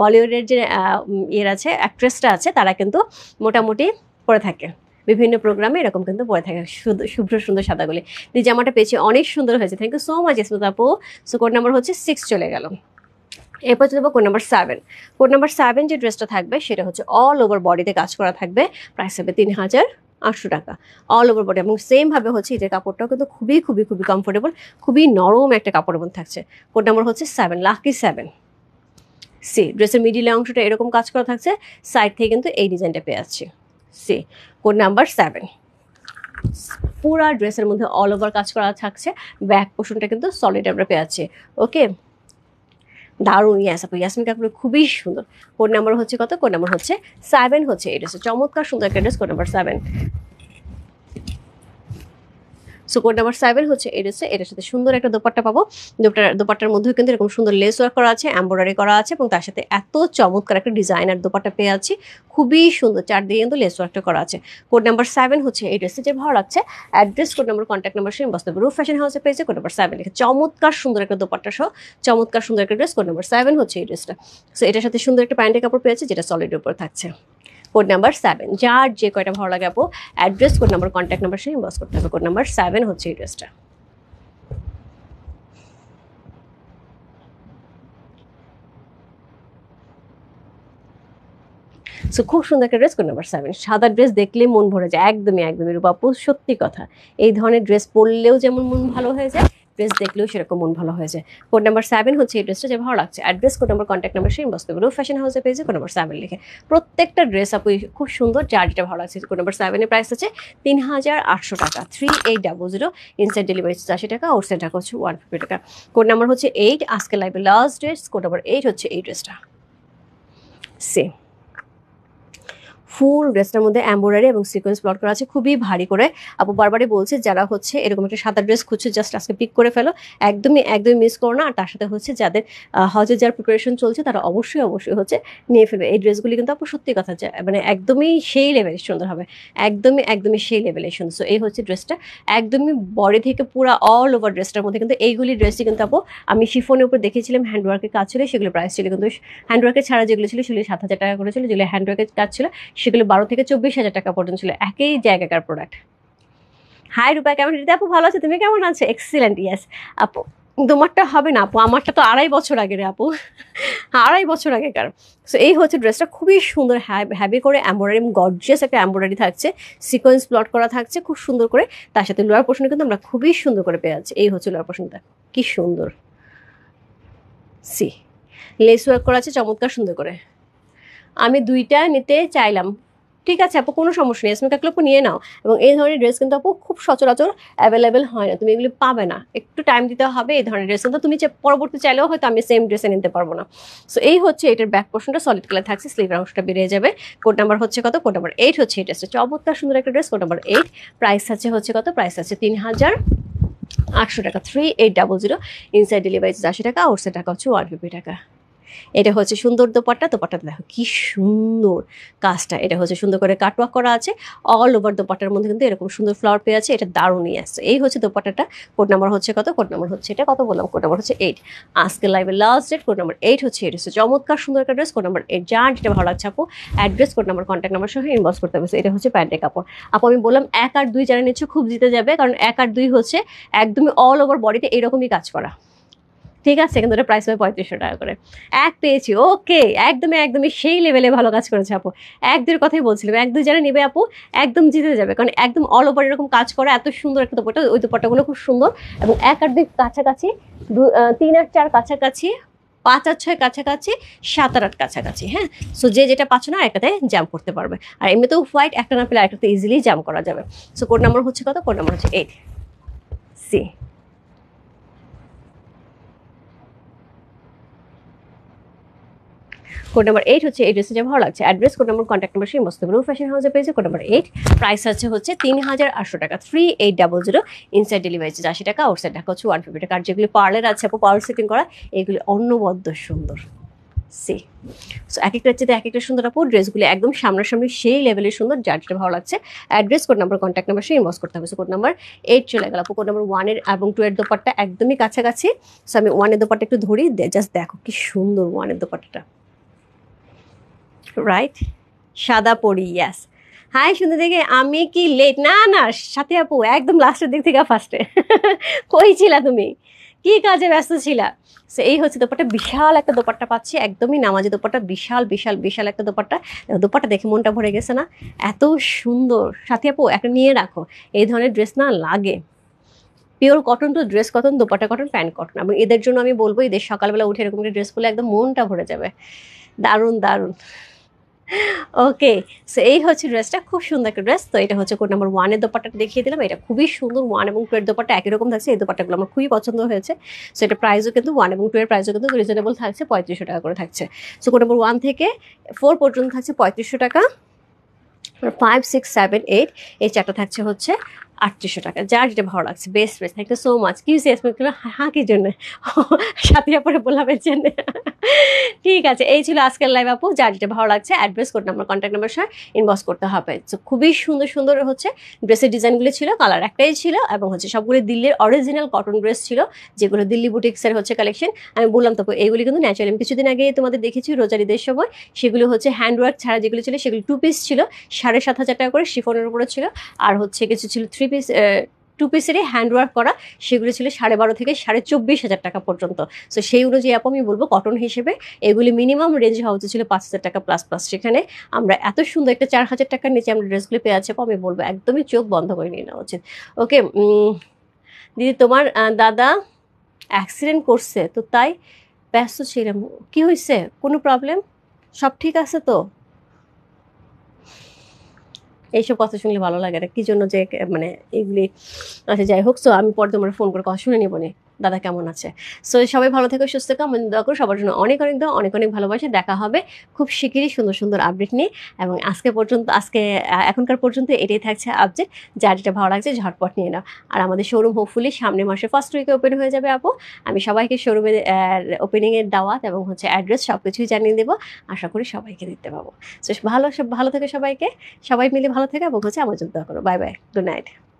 A: বলিউডের যে ইয়ের আছে অ্যাক্ট্রেসরা আছে তারা কিন্তু মোটামুটি পরে থাকে বিভিন্ন প্রোগ্রামে এরকম কিন্তু পরে থাকে শুভ্র সুন্দর সাদাগুলি এই জামাটা পেয়েছি অনেক সুন্দর হয়েছে thank you so much Ismat আপু সো কোড নাম্বার হচ্ছে সিক্স চলে গেল এরপর চলে code number seven code number seven যে ড্রেসটা থাকবে সেটা হচ্ছে অল ওভার বডিতে কাজ করা থাকবে প্রাইস হবে তিন হাজার আটশো টাকা অল ওভার বডি এবং সেমভাবে হচ্ছে এদের কাপড়টাও কিন্তু খুবই খুবই খুবই কমফোর্টেবল খুবই নরম একটা কাপড়ের মধ্যে থাকছে কোড নাম্বার হচ্ছে সেভেন লাকি সেভেন সি ড্রেসের মিডিলের অংশটা এরকম কাজ করা থাকছে সাইড থেকে কিন্তু এই ডিজাইনটা পেয়ে যাচ্ছি সি কোড নাম্বার সেভেন পুরো ড্রেসের মধ্যে অল ওভার কাজ করা থাকছে ব্যাক পোর্শনটা কিন্তু সলিড আমরা পেয়েছি ওকে দারুণ ইয়াস আপু ইয়াসমিন কাপড় খুবই সুন্দর কোড নাম্বার হচ্ছে কত কোড নাম্বার হচ্ছে সেভেন হচ্ছে এই ড্রেস চমৎকার সুন্দর একটা dress code number seven super number seven হচ্ছে এটা হচ্ছে এটার সাথে সুন্দর একটা দোপাট্টা পাবো দোপাট্টা দোপাট্টার মধ্যেও কিন্তু এরকম সুন্দর লেস ওয়ার্ক করা আছে এম্ব্রয়ডারি করা আছে এবং তার সাথে এত চমৎকার একটা ডিজাইনার দোপাট্টা পেয়ে আছি খুবই সুন্দর চারদিকে কিন্তু লেস ওয়ার্কটা করা আছে কোড নাম্বার সেভেন হচ্ছে এই ড্রেসে যে ভালো আছে address code number contact number same বাস্তব রুফ ফ্যাশন হাউসে পেয়েছে কোড নাম্বার সেভেন লিখে চমৎকার সুন্দর একটা দোপাট্টা সহ চমৎকার সুন্দর একটা ড্রেস কোড নাম্বার সেভেন হচ্ছে এই ড্রেসটা সো এটার সাথে সুন্দর একটা প্যান্টের কাপড় পেয়েছে যেটা সলিড উপর থাকছে কোড নাম্বার সেভেন যার যে কয়টা ভালো লাগে আপু address code number contact number সেই ইনবক্স করতে হবে কোড নাম্বার সেভেন হচ্ছে অ্যাড্রেসটা সো খুব সুন্দর একটা ড্রেস কোড নাম্বার সেভেন সাদা ড্রেস দেখলে মন ভরে যায় একদমই একদমই রূপাপু সত্যি কথা এই ধরনের ড্রেস পরলেও যেমন মন ভালো হয়ে যায় ড্রেস দেখলেও সেরকম মন ভালো হয়ে যায় কোড নাম্বার সেভেন হচ্ছে এই ড্রেসটা যে ভালো লাগছে address code number contact number সেই বস্তু করবো ফ্যাশন হাউসে পেয়েছে কোড নাম্বার সেভেন লিখে প্রত্যেকটা ড্রেস আপু খুব সুন্দর যার যেটা ভালো লাগছে কোড নাম্বার সেভেনের প্রাইস আছে তিন হাজার আটশো টাকা three eight double zero inside delivery চারশো টাকা ওর সেন্টার হচ্ছে ওয়ান ফিফটি টাকা কোড নাম্বার হচ্ছে এইট আজকে লাইভে last dress code number eight হচ্ছে এই ড্রেসটা সেম ফুল ড্রেসটার মধ্যে অ্যাম্বোরারি এবং সিকোয়েন্স প্লট করা আছে খুবই ভারী করে আপু বারবারই বলছে যারা হচ্ছে এরকম একটা সাদা ড্রেস খুঁজছে জাস্ট আজকে পিক করে ফেলো একদমই একদমই মিস করো না আর তার সাথে হচ্ছে যাদের হজে যার প্রিপারেশন চলছে তারা অবশ্যই অবশ্যই হচ্ছে নিয়ে ফেলবে এই ড্রেসগুলি কিন্তু আপু সত্যি কথা মানে একদমই সেই লেভেলে সুন্দর হবে একদমই একদমই সেই লেভেলে সুন্দর সো এই হচ্ছে ড্রেসটা একদমই বডি থেকে পুরো অল ওভার ড্রেসটার মধ্যে কিন্তু এইগুলি ড্রেসটি কিন্তু আপু আমি শিফোনের উপর দেখেছিলাম হ্যান্ডওয়ার্কের কাজ ছিল সেগুলো প্রাইস ছিল কিন্তু হ্যান্ডওয়ার্কের ছাড়া যেগুলো ছিল সেগুলি সাত হাজার টাকা করেছিল যেগুলো হ্যান্ডওয়ার্কের কাজ ছিল সেগুলো বারো থেকে চব্বিশ হাজার টাকা পর্যন্ত ছিল একই জায়গাকার প্রোডাক্ট হাই রূপা কেমন রীতা আপু ভালো আছে তুমি কেমন আছো এক্সিলেন্ট ইয়াস আপু তোমারটা হবে না আপু আমারটা তো আড়াই বছর আগে রে আপু আড়াই বছর আগেকার সো এই হচ্ছে ড্রেসটা খুবই সুন্দর হ্যাভি করে অ্যাম্বয়ডারি গর্জিয়াস একটা অ্যাম্বয়ডারি থাকছে সিকোয়েন্স প্লট করা থাকছে খুব সুন্দর করে তার সাথে লোয়ার পোর্শন কিন্তু আমরা খুবই সুন্দর করে পেয়ে যাচ্ছি এই হচ্ছে লোয়ার পোর্শনটা কি সুন্দর সি লেস ওয়ার্ক করা আছে চমৎকার সুন্দর করে আমি দুইটা নিতে চাইলাম ঠিক আছে আপু কোনো সমস্যা নেই স্মিকা ক্লাপও নিয়ে নাও এবং এই ধরনের ড্রেস কিন্তু আপু খুব সচরাচর অ্যাভেলেবেল হয় না তুমি এগুলি পাবে না একটু টাইম দিতে হবে এই ধরনের ড্রেস কিন্তু তুমি পরবর্তী চাইলেও হয়তো আমি সেম ড্রেসে নিতে পারবো না সো এই হচ্ছে এটার ব্যাক পোর্শনটা সলিড কালার থাকছে স্লিভের অংশটা বেড়ে যাবে কোড নাম্বার হচ্ছে কত কোড নাম্বার এইট হচ্ছে এই ড্রেসটা চমৎকার সুন্দর একটা dress code number eight price আছে হচ্ছে কত প্রাইস আছে তিন হাজার আটশো টাকা three eight double zero inside delivery আশি টাকা আউটসাইড টাকা হচ্ছে ওয়ান ফিফটি টাকা এটা হচ্ছে সুন্দর দোপাট্টা দোপাট্টা দেখো কি সুন্দর কাজটা এটা হচ্ছে সুন্দর করে কাটওয়া করা আছে অল ওভার দোপাট্টার মধ্যে কিন্তু এরকম সুন্দর ফ্লাওয়ার পেয়ে আছে এটা দারুণই আসছে এই হচ্ছে দোপাট্টাটা কোড নাম্বার হচ্ছে কত কোড নাম্বার হচ্ছে এটা কত বললাম কোড নাম্বার হচ্ছে এইট আজকে লাইভের last date code number eight হচ্ছে এটা হচ্ছে চমৎকার সুন্দর একটা ড্রেস কোড নাম্বার এইট যা যেটা ভালো লাগছে আপু address code number contact number সহ ইনবক্স করতে হবে এটা হচ্ছে প্যান্টের কাপড় আপু আমি বললাম এক আর দুই জানা নিচ্ছে খুব জিতে যাবে কারণ এক আর দুই হচ্ছে একদমই অল ওভার বডিতে এরকমই কাজ করা ঠিক আছে কিন্তু ওটা প্রাইস হবে পঁয়ত্রিশশো টাকা করে এক পেয়েছি ওকে একদমই একদমই সেই লেভেলে ভালো কাজ করেছে আপু এক দুই কথাই বলছিলাম এক দুই যারা নেবে আপু একদম জিতে যাবে কারণ একদম অল ওপার এরকম কাজ করা এত সুন্দর একটা দুপাটা ওই দুপাটাগুলো খুব সুন্দর এবং এক আর দুই কাছাকাছি দু তিন আর চার কাছাকাছি পাঁচ আর ছয় কাছাকাছি সাত আর আট কাছাকাছি হ্যাঁ সো যে যেটা পাচ্ছ না একটাতে জ্যাম করতে পারবে আর এমনিতেও হোয়াইট একটা না পেলে আরেকটাতে ইজিলি জ্যাম করা যাবে সো কোড নাম্বার হচ্ছে কত কোড নাম্বার হচ্ছে এইট সি কোড নাম্বার এইট হচ্ছে এই ড্রেসে যা ভালো লাগছে address code number contact number সেই মোস্তফা ফ্যাশন হাউসে পেয়েছে কোড নাম্বার এইট প্রাইস আছে হচ্ছে তিন হাজার আটশো টাকা three eight double zero inside delivery charge আশি টাকা আউটসাইড টাকা হচ্ছে ওয়ান ফিফটি টাকা আর যেগুলি পার্লার আছে আপু পার্লার সেটিং করা এগুলি অন্যবদ্ধ সুন্দর সে সো এক একটা চেয়ে এক একটা সুন্দর আপু ড্রেসগুলি একদম সামনাসামনি সেই লেভেলের সুন্দর যার যেটা ভালো লাগছে address code number contact number সেই ইনবক্স করতে হবে সো কোড নাম্বার এইট চলে গেল আপু কোড নাম্বার ওয়ানের এবং টু এর দোপারটা একদমই কাছাকাছি সো আমি ওয়ানের দোপারটা একটু ধরি জাস্ট দেখো কি সুন্দর ওয়ানের দোপারটা রাইট সাদা পরি ইয়াস হাই শুনতে দেখে আমি কি লেট না না সাথে আপু একদম লাস্টের দিক থেকে ফার্স্টে (laughs) কই ছিলা তুমি কি কাজে ব্যস্ত ছিলা সো এই হচ্ছে দোপাট্টা বিশাল একটা দোপাট্টা পাচ্ছি একদমই নামাজে দোপাট্টা বিশাল বিশাল বিশাল একটা দোপাট্টা দোপাট্টা দেখে মনটা ভরে গেছে না এত সুন্দর সাথে আপু একটা নিয়ে রাখো এই ধরনের ড্রেস না লাগে pure cotton two dress cotton dupatta cotton pant cotton এবং এদের জন্য আমি বলবো এদের সকালবেলা উঠে এরকম একটা ড্রেস পরলে একদম মনটা ভরে যাবে দারুণ দারুণ ওকে সো এই হচ্ছে ড্রেসটা খুব সুন্দর একটা ড্রেস তো এটা হচ্ছে কোড নাম্বার ওয়ানের দোপাটা দেখিয়ে দিলাম এটা খুবই সুন্দর ওয়ান এবং টু এর দোপাট্টা একই রকম থাকছে এই দোপাটাগুলো আমার খুবই পছন্দ হয়েছে সো এটা প্রাইসও কিন্তু ওয়ান এবং টু এর প্রাইসও কিন্তু রিজনেবল থাকছে পঁয়ত্রিশশো টাকা করে থাকছে সো কোড নাম্বার ওয়ান থেকে ফোর পর্যন্ত থাকছে পঁয়ত্রিশশো টাকা ফাইভ সিক্স সেভেন এইট এই চারটা থাকছে হচ্ছে আটত্রিশশো টাকা যার যেটা ভালো লাগছে best best thank you so much কি হ্যাঁ কি জন্য সাথে পরে বললাম এর জন্য ঠিক আছে এই ছিল আজকের লাইভ আপু যার যেটা ভালো লাগছে address code number contact number সহ ইনবক্স করতে হবে তো খুবই সুন্দর সুন্দর হচ্ছে ড্রেসের ডিজাইনগুলো ছিল কালার একটাই ছিল এবং হচ্ছে সবগুলো দিল্লির অরিজিনাল কটন ড্রেস ছিল যেগুলো দিল্লি বুটিক্সের হচ্ছে কালেকশন আমি বললাম তো এইগুলি কিন্তু ন্যাচারাল আমি কিছুদিন আগে তোমাদের দেখেছি রোজারিদের সময় সেগুলো হচ্ছে হ্যান্ডওয়ার্ক ছাড়া যেগুলো ছিল সেগুলো টু পিস ছিল সাড়ে সাত হাজার টাকা করে শিফনের উপরে ছিল আর হচ্ছে কিছু ছিল থ্রি পিস টু পিসেরই হ্যান্ডওয়ার্ক করা সেগুলো ছিল সাড়ে বারো থেকে সাড়ে চব্বিশ হাজার টাকা পর্যন্ত সো সেই অনুযায়ী আপ আমি বলবো কটন হিসেবে এগুলি মিনিমাম রেঞ্জ হওয়া উচিত ছিল পাঁচ হাজার টাকা প্লাস প্লাস সেখানে আমরা এত সুন্দর একটা চার হাজার টাকার নিচে আমরা ড্রেসগুলি পেয়ে আছি আমি বলবো একদমই চোখ বন্ধ করে নিয়ে নেওয়া উচিত ওকে দিদি তোমার দাদা অ্যাক্সিডেন্ট করছে তো তাই ব্যস্ত ছিলাম কি হয়েছে কোনো প্রবলেম সব ঠিক আছে তো এইসব কথা শুনলে ভালো লাগে না কি জন্য যে মানে এগুলি আচ্ছা যাই হোক সো আমি পরে তোমার ফোন করে কথা শুনে নিবো নি দাদা কেমন আছে সো সবাই ভালো থেকো সুস্থ আমি দোয়া করো সবার জন্য অনেক অনেক দোয়া অনেক অনেক ভালোবাসে দেখা হবে খুব শিগগিরই সুন্দর সুন্দর আপডেট নিয়ে এবং আজকে পর্যন্ত আজকে এখনকার পর্যন্ত এটাই থাকছে আপডেট যা যেটা ভালো লাগছে ঝটপট নিয়ে নাও আর আমাদের শোরুম হোপফুলি সামনের মাসে ফার্স্ট উইকে ওপেন হয়ে যাবে আপু আমি সবাইকে শোরুমের ওপেনিংয়ের দাওয়াত এবং হচ্ছে অ্যাড্রেস সব কিছুই জানিয়ে দেবো আশা করি সবাইকে দিতে পাবো সো ভালো সব ভালো থেকে সবাইকে সবাই মিলে ভালো থেকে এবং হচ্ছে আমার জন্য দোয়া করো বাই বাই গুড নাইট